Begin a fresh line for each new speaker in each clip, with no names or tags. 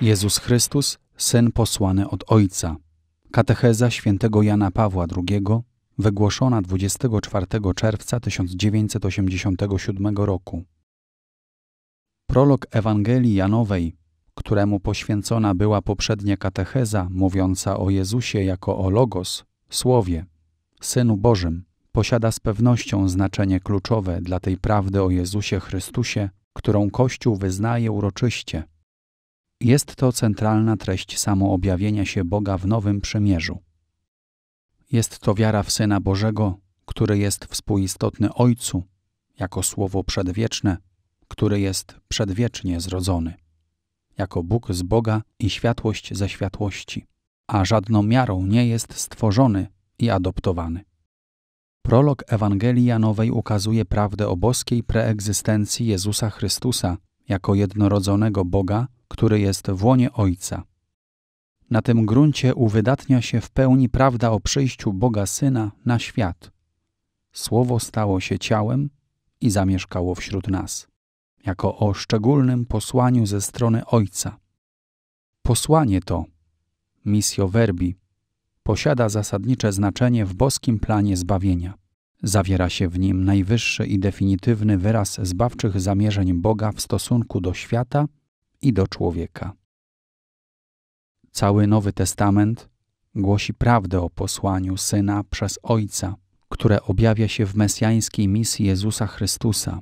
Jezus Chrystus, Syn posłany od Ojca. Katecheza świętego Jana Pawła II, wygłoszona 24 czerwca 1987 roku. Prolog Ewangelii Janowej, któremu poświęcona była poprzednia katecheza mówiąca o Jezusie jako o Logos, Słowie, Synu Bożym, posiada z pewnością znaczenie kluczowe dla tej prawdy o Jezusie Chrystusie, którą Kościół wyznaje uroczyście – jest to centralna treść samoobjawienia się Boga w Nowym Przymierzu. Jest to wiara w Syna Bożego, który jest współistotny Ojcu, jako Słowo przedwieczne, który jest przedwiecznie zrodzony, jako Bóg z Boga i światłość ze światłości, a żadną miarą nie jest stworzony i adoptowany. Prolog Ewangelii Janowej ukazuje prawdę o boskiej preegzystencji Jezusa Chrystusa jako jednorodzonego Boga, który jest w łonie Ojca. Na tym gruncie uwydatnia się w pełni prawda o przyjściu Boga Syna na świat. Słowo stało się ciałem i zamieszkało wśród nas, jako o szczególnym posłaniu ze strony Ojca. Posłanie to, misjo verbi, posiada zasadnicze znaczenie w boskim planie zbawienia. Zawiera się w nim najwyższy i definitywny wyraz zbawczych zamierzeń Boga w stosunku do świata i do człowieka. Cały Nowy Testament głosi prawdę o posłaniu Syna przez Ojca, które objawia się w mesjańskiej misji Jezusa Chrystusa.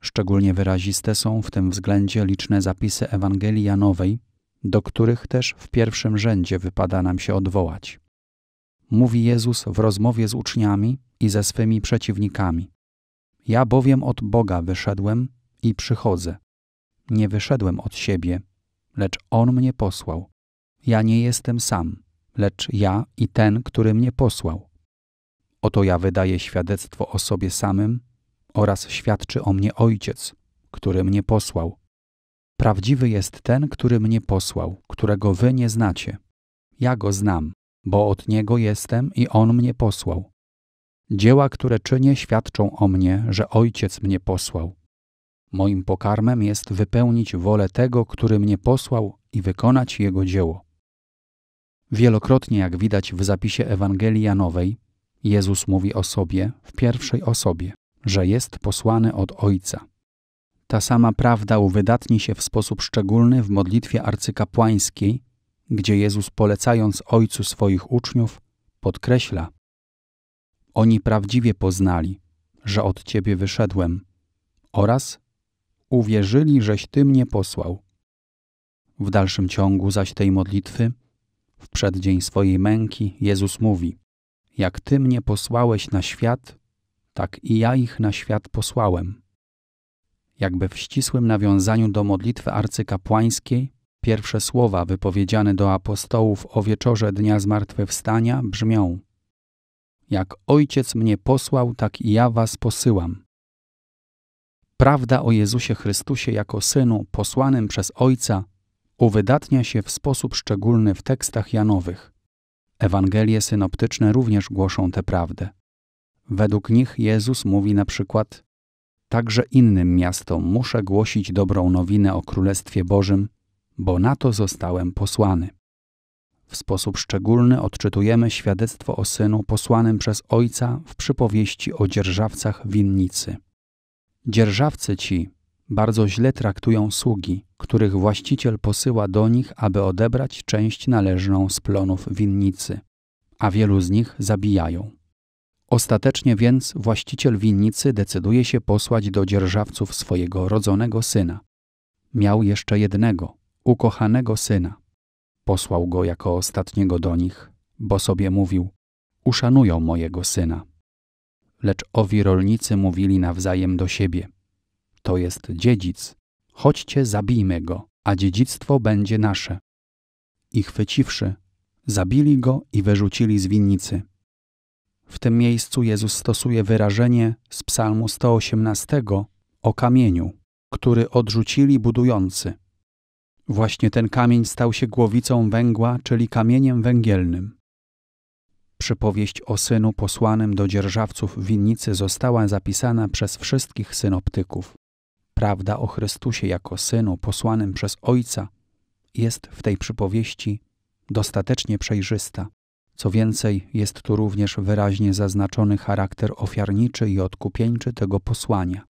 Szczególnie wyraziste są w tym względzie liczne zapisy Ewangelii Janowej, do których też w pierwszym rzędzie wypada nam się odwołać mówi Jezus w rozmowie z uczniami i ze swymi przeciwnikami. Ja bowiem od Boga wyszedłem i przychodzę. Nie wyszedłem od siebie, lecz On mnie posłał. Ja nie jestem sam, lecz ja i ten, który mnie posłał. Oto ja wydaję świadectwo o sobie samym oraz świadczy o mnie Ojciec, który mnie posłał. Prawdziwy jest ten, który mnie posłał, którego wy nie znacie. Ja go znam, bo od Niego jestem i On mnie posłał. Dzieła, które czynię, świadczą o mnie, że Ojciec mnie posłał. Moim pokarmem jest wypełnić wolę tego, który mnie posłał i wykonać Jego dzieło. Wielokrotnie, jak widać w zapisie Ewangelii Janowej, Jezus mówi o sobie w pierwszej osobie, że jest posłany od Ojca. Ta sama prawda uwydatni się w sposób szczególny w modlitwie arcykapłańskiej, gdzie Jezus polecając Ojcu swoich uczniów, podkreśla: Oni prawdziwie poznali, że od Ciebie wyszedłem, oraz uwierzyli, żeś Ty mnie posłał. W dalszym ciągu zaś tej modlitwy, w przeddzień swojej męki, Jezus mówi: Jak Ty mnie posłałeś na świat, tak i ja ich na świat posłałem. Jakby w ścisłym nawiązaniu do modlitwy arcykapłańskiej, Pierwsze słowa wypowiedziane do apostołów o wieczorze dnia zmartwychwstania brzmią: Jak ojciec mnie posłał, tak i ja was posyłam. Prawda o Jezusie Chrystusie jako synu posłanym przez Ojca uwydatnia się w sposób szczególny w tekstach Janowych. Ewangelie synoptyczne również głoszą tę prawdę. Według nich Jezus mówi na przykład: Także innym miastom muszę głosić dobrą nowinę o Królestwie Bożym bo na to zostałem posłany. W sposób szczególny odczytujemy świadectwo o synu posłanym przez ojca w przypowieści o dzierżawcach winnicy. Dzierżawcy ci bardzo źle traktują sługi, których właściciel posyła do nich, aby odebrać część należną z plonów winnicy, a wielu z nich zabijają. Ostatecznie więc właściciel winnicy decyduje się posłać do dzierżawców swojego rodzonego syna. Miał jeszcze jednego, ukochanego syna. Posłał go jako ostatniego do nich, bo sobie mówił: Uszanują mojego syna. Lecz owi rolnicy mówili nawzajem do siebie: To jest dziedzic, chodźcie, zabijmy go, a dziedzictwo będzie nasze. I chwyciwszy, zabili go i wyrzucili z winnicy. W tym miejscu Jezus stosuje wyrażenie z Psalmu 118 o kamieniu, który odrzucili budujący. Właśnie ten kamień stał się głowicą węgła, czyli kamieniem węgielnym. Przypowieść o synu posłanym do dzierżawców winnicy została zapisana przez wszystkich synoptyków. Prawda o Chrystusie jako synu posłanym przez Ojca jest w tej przypowieści dostatecznie przejrzysta. Co więcej, jest tu również wyraźnie zaznaczony charakter ofiarniczy i odkupieńczy tego posłania.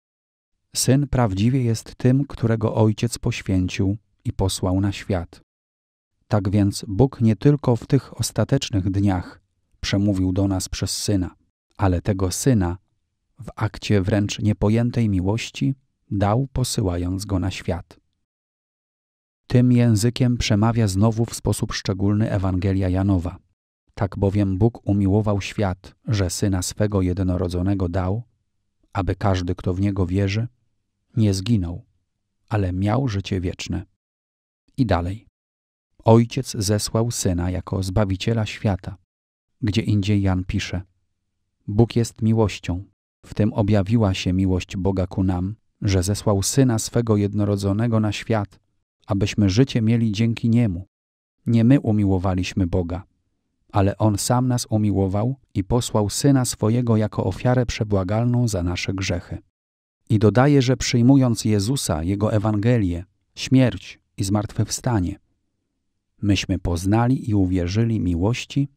Syn prawdziwie jest tym, którego ojciec poświęcił, i posłał na świat. Tak więc Bóg nie tylko w tych ostatecznych dniach przemówił do nas przez Syna, ale tego Syna w akcie wręcz niepojętej miłości dał posyłając go na świat. Tym językiem przemawia znowu w sposób szczególny Ewangelia Janowa. Tak bowiem Bóg umiłował świat, że Syna swego jednorodzonego dał, aby każdy, kto w Niego wierzy, nie zginął, ale miał życie wieczne. I dalej. Ojciec zesłał syna jako zbawiciela świata. Gdzie indziej Jan pisze: Bóg jest miłością. W tym objawiła się miłość Boga ku nam, że zesłał syna swego jednorodzonego na świat, abyśmy życie mieli dzięki niemu. Nie my umiłowaliśmy Boga, ale on sam nas umiłował i posłał syna swojego jako ofiarę przebłagalną za nasze grzechy. I dodaje, że przyjmując Jezusa, jego Ewangelię, śmierć, i zmartwychwstanie. Myśmy poznali i uwierzyli miłości,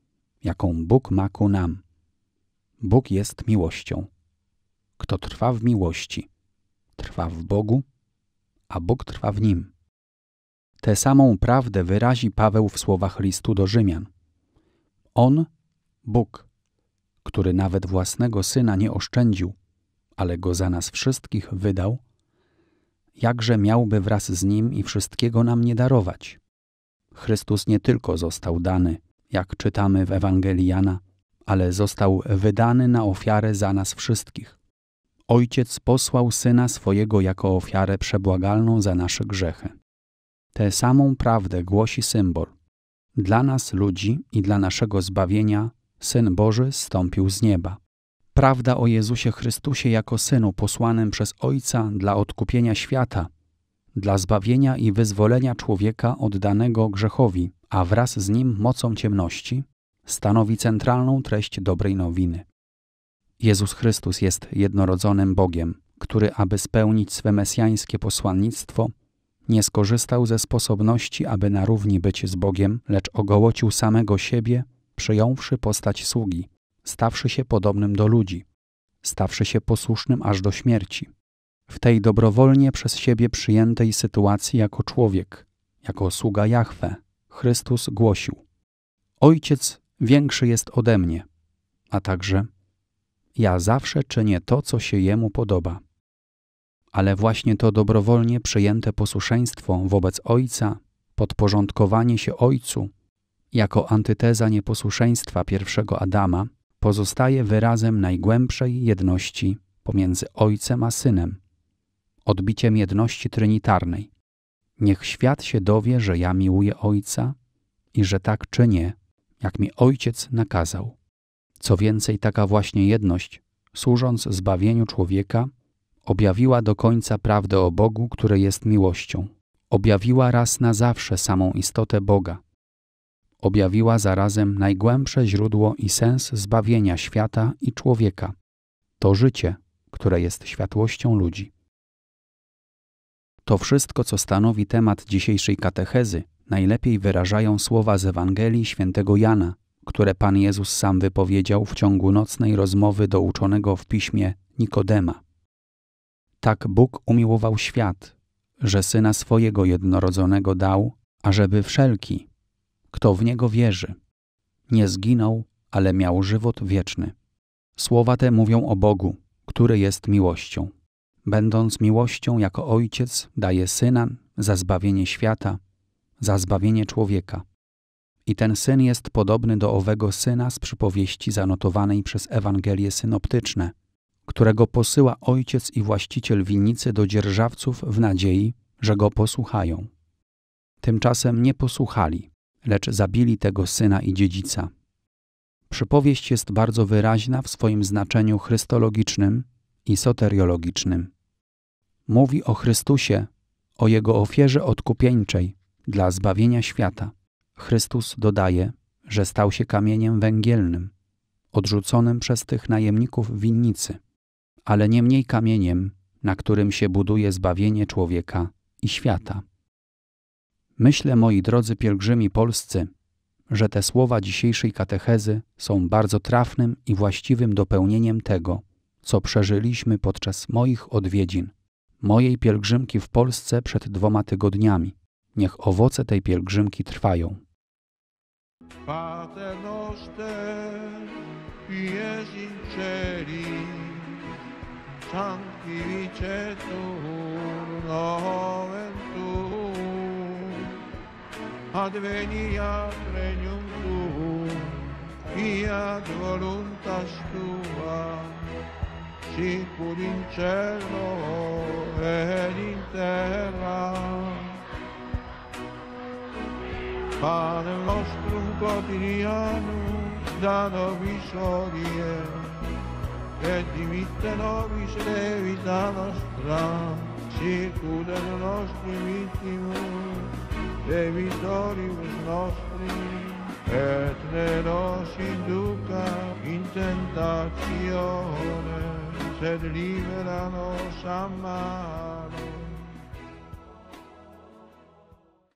jaką Bóg ma ku nam. Bóg jest miłością. Kto trwa w miłości, trwa w Bogu, a Bóg trwa w nim. Tę samą prawdę wyrazi Paweł w słowach listu do Rzymian. On, Bóg, który nawet własnego syna nie oszczędził, ale go za nas wszystkich wydał, jakże miałby wraz z nim i wszystkiego nam nie darować? Chrystus nie tylko został dany, jak czytamy w Ewangelii Jana, ale został wydany na ofiarę za nas wszystkich. Ojciec posłał syna swojego jako ofiarę przebłagalną za nasze grzechy. Tę samą prawdę głosi symbol. Dla nas ludzi i dla naszego zbawienia Syn Boży stąpił z nieba. Prawda o Jezusie Chrystusie jako Synu posłanym przez Ojca dla odkupienia świata, dla zbawienia i wyzwolenia człowieka oddanego grzechowi, a wraz z nim mocą ciemności, stanowi centralną treść dobrej nowiny. Jezus Chrystus jest jednorodzonym Bogiem, który, aby spełnić swe mesjańskie posłannictwo, nie skorzystał ze sposobności, aby na równi być z Bogiem, lecz ogołocił samego siebie, przyjąwszy postać sługi – stawszy się podobnym do ludzi, stawszy się posłusznym aż do śmierci. W tej dobrowolnie przez siebie przyjętej sytuacji jako człowiek, jako sługa Jahwe, Chrystus głosił: Ojciec większy jest ode mnie, a także ja zawsze czynię to, co się jemu podoba. Ale właśnie to dobrowolnie przyjęte posłuszeństwo wobec Ojca, podporządkowanie się Ojcu, jako antyteza nieposłuszeństwa pierwszego Adama, pozostaje wyrazem najgłębszej jedności pomiędzy Ojcem a Synem, odbiciem jedności trinitarnej. Niech świat się dowie, że ja miłuję Ojca i że tak czynię, jak mi Ojciec nakazał. Co więcej, taka właśnie jedność, służąc zbawieniu człowieka, objawiła do końca prawdę o Bogu, który jest miłością. Objawiła raz na zawsze samą istotę Boga, objawiła zarazem najgłębsze źródło i sens zbawienia świata i człowieka to życie, które jest światłością ludzi. To wszystko, co stanowi temat dzisiejszej katechezy, najlepiej wyrażają słowa z Ewangelii świętego Jana, które Pan Jezus sam wypowiedział w ciągu nocnej rozmowy do uczonego w piśmie Nikodema. Tak Bóg umiłował świat, że Syna swojego jednorodzonego dał, ażeby wszelki, kto w niego wierzy, nie zginął, ale miał żywot wieczny. Słowa te mówią o Bogu, który jest miłością. Będąc miłością jako ojciec, daje syna za zbawienie świata, za zbawienie człowieka. I ten syn jest podobny do owego syna z przypowieści zanotowanej przez Ewangelie synoptyczne, którego posyła ojciec i właściciel winnicy do dzierżawców w nadziei, że go posłuchają. Tymczasem nie posłuchali, lecz zabili tego syna i dziedzica. Przypowieść jest bardzo wyraźna w swoim znaczeniu chrystologicznym i soteriologicznym. Mówi o Chrystusie, o jego ofierze odkupieńczej dla zbawienia świata. Chrystus dodaje, że stał się kamieniem węgielnym, odrzuconym przez tych najemników winnicy, ale nie mniej kamieniem, na którym się buduje zbawienie człowieka i świata. Myślę, moi drodzy pielgrzymi polscy, że te słowa dzisiejszej katechezy są bardzo trafnym i właściwym dopełnieniem tego, co przeżyliśmy podczas moich odwiedzin, mojej pielgrzymki w Polsce przed dwoma tygodniami. Niech owoce tej pielgrzymki trwają. adveniat regnum tuum fiat voluntas tua si in cielo ed in terra Padre nostrum quotidianum, da nobis hodie et dimitte nobis de vita nostra circudano nostri vittimus, e vitoribus nostri, e ne nos induca in tentazione, se liberano nos a